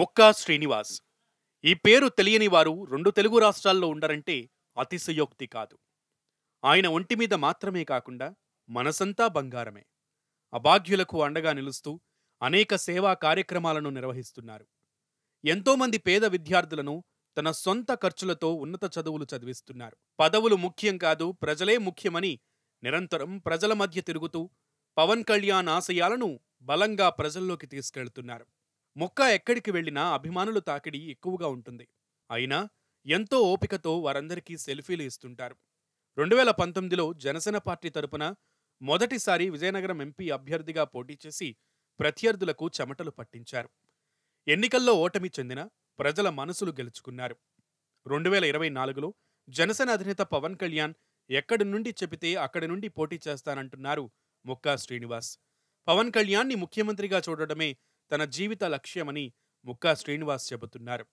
ముక్కా శ్రీనివాస్ ఈ పేరు తెలియని వారు రెండు తెలుగు రాష్ట్రాల్లో ఉండరంటే అతిశయోక్తి కాదు ఆయన ఒంటి మీద మాత్రమే కాకుండా మనసంతా బంగారమే అభాగ్యులకు అండగా నిలుస్తూ అనేక సేవా కార్యక్రమాలను నిర్వహిస్తున్నారు ఎంతోమంది పేద విద్యార్థులను తన సొంత ఖర్చులతో ఉన్నత చదువులు చదివిస్తున్నారు పదవులు ముఖ్యం కాదు ప్రజలే ముఖ్యమని నిరంతరం ప్రజల మధ్య తిరుగుతూ పవన్ కళ్యాణ్ ఆశయాలను బలంగా ప్రజల్లోకి తీసుకెళ్తున్నారు మొక్క ఎక్కడికి వెళ్ళినా అభిమానులు తాకిడి ఎక్కువగా ఉంటుంది అయినా ఎంతో ఓపికతో వారందరికీ సెల్ఫీలు ఇస్తుంటారు రెండు వేల పంతొమ్మిదిలో జనసేన పార్టీ తరపున మొదటిసారి విజయనగరం ఎంపీ అభ్యర్థిగా పోటీ చేసి ప్రత్యర్థులకు చెమటలు పట్టించారు ఎన్నికల్లో ఓటమి చెందిన ప్రజల మనసులు గెలుచుకున్నారు రెండు వేల ఇరవై నాలుగులో జనసేన అధినేత పవన్ కళ్యాణ్ ఎక్కడి నుండి చెబితే అక్కడి నుండి పోటీ చేస్తానంటున్నారు ముక్కా శ్రీనివాస్ పవన్ ని ముఖ్యమంత్రిగా చూడటమే తన జీవిత లక్ష్యమని ముక్కా శ్రీనివాస్ చెబుతున్నారు